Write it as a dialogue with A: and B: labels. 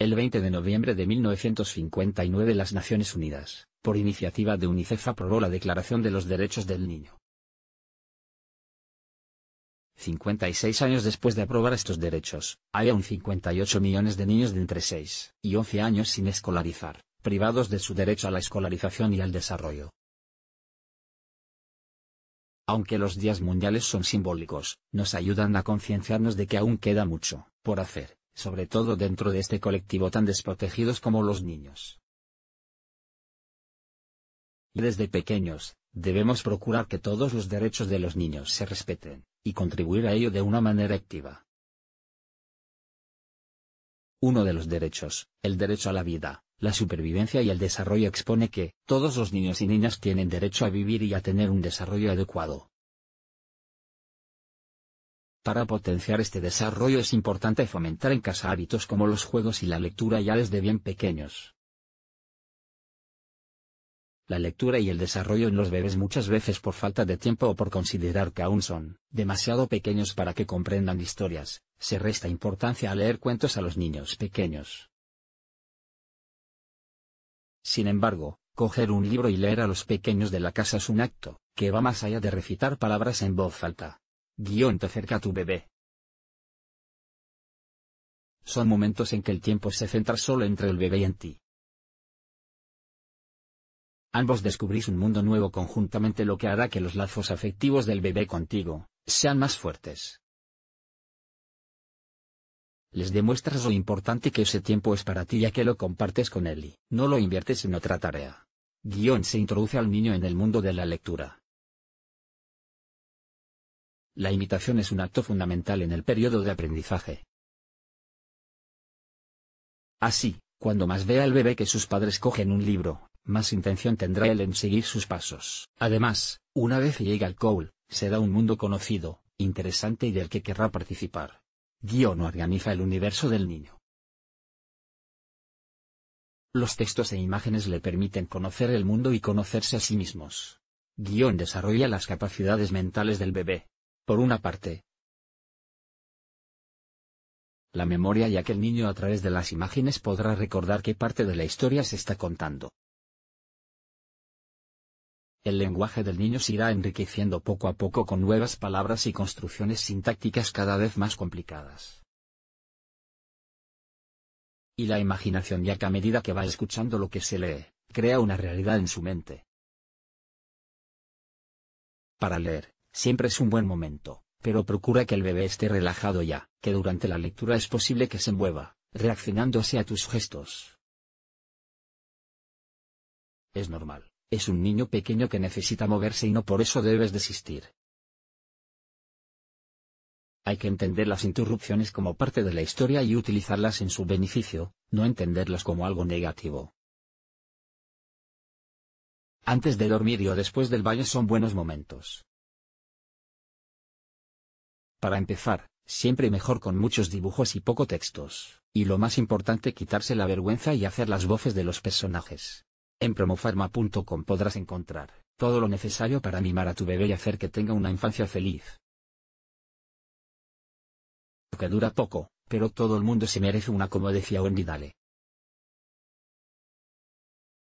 A: El 20 de noviembre de 1959 las Naciones Unidas, por iniciativa de UNICEF, aprobó la Declaración de los Derechos del Niño. 56 años después de aprobar estos derechos, hay aún 58 millones de niños de entre 6 y 11 años sin escolarizar, privados de su derecho a la escolarización y al desarrollo. Aunque los días mundiales son simbólicos, nos ayudan a concienciarnos de que aún queda mucho por hacer sobre todo dentro de este colectivo tan desprotegidos como los niños. desde pequeños, debemos procurar que todos los derechos de los niños se respeten, y contribuir a ello de una manera activa. Uno de los derechos, el derecho a la vida, la supervivencia y el desarrollo expone que, todos los niños y niñas tienen derecho a vivir y a tener un desarrollo adecuado, para potenciar este desarrollo es importante fomentar en casa hábitos como los juegos y la lectura ya desde bien pequeños. La lectura y el desarrollo en los bebés muchas veces por falta de tiempo o por considerar que aún son demasiado pequeños para que comprendan historias, se resta importancia a leer cuentos a los niños pequeños. Sin embargo, coger un libro y leer a los pequeños de la casa es un acto, que va más allá de recitar palabras en voz alta guión te
B: acerca a tu bebé. Son momentos en que el tiempo se centra solo entre el bebé y en ti. Ambos descubrís
A: un mundo nuevo conjuntamente lo que hará que los lazos afectivos del bebé contigo, sean más fuertes. Les demuestras lo importante que ese tiempo es para ti ya que lo compartes con él y no lo inviertes en otra tarea. Guión se introduce
B: al niño en el mundo de la lectura. La imitación es un acto fundamental en el periodo de aprendizaje.
A: Así, cuando más vea el bebé que sus padres cogen un libro, más intención tendrá él en seguir sus pasos. Además, una vez llega al Cole, será un mundo conocido, interesante y del que querrá participar. Guión organiza el universo del niño. Los textos e imágenes le permiten conocer el mundo y conocerse a sí mismos. Guión desarrolla las capacidades mentales del bebé, por una parte.
B: La memoria ya que el niño a través de las imágenes podrá recordar qué parte de la historia se está contando.
A: El lenguaje del niño se irá enriqueciendo poco a poco con nuevas palabras y construcciones sintácticas cada vez más complicadas. Y la imaginación ya que a medida que va escuchando lo que se lee, crea una realidad en su mente. Para leer, Siempre es un buen momento, pero procura que el bebé esté relajado ya, que durante la lectura es posible que se mueva, reaccionándose a
B: tus gestos. Es normal, es un niño pequeño que necesita moverse y no por eso debes desistir.
A: Hay que entender las interrupciones como parte de la historia y utilizarlas en su beneficio,
B: no entenderlas como algo negativo. Antes de dormir y o después del baño son buenos momentos.
A: Para empezar, siempre mejor con muchos dibujos y poco textos, y lo más importante quitarse la vergüenza y hacer las voces de los personajes. En promofarma.com podrás encontrar todo lo necesario para animar a tu bebé y hacer que tenga una infancia feliz.
B: Que dura poco, pero todo el mundo se merece una como decía Wendy Dale.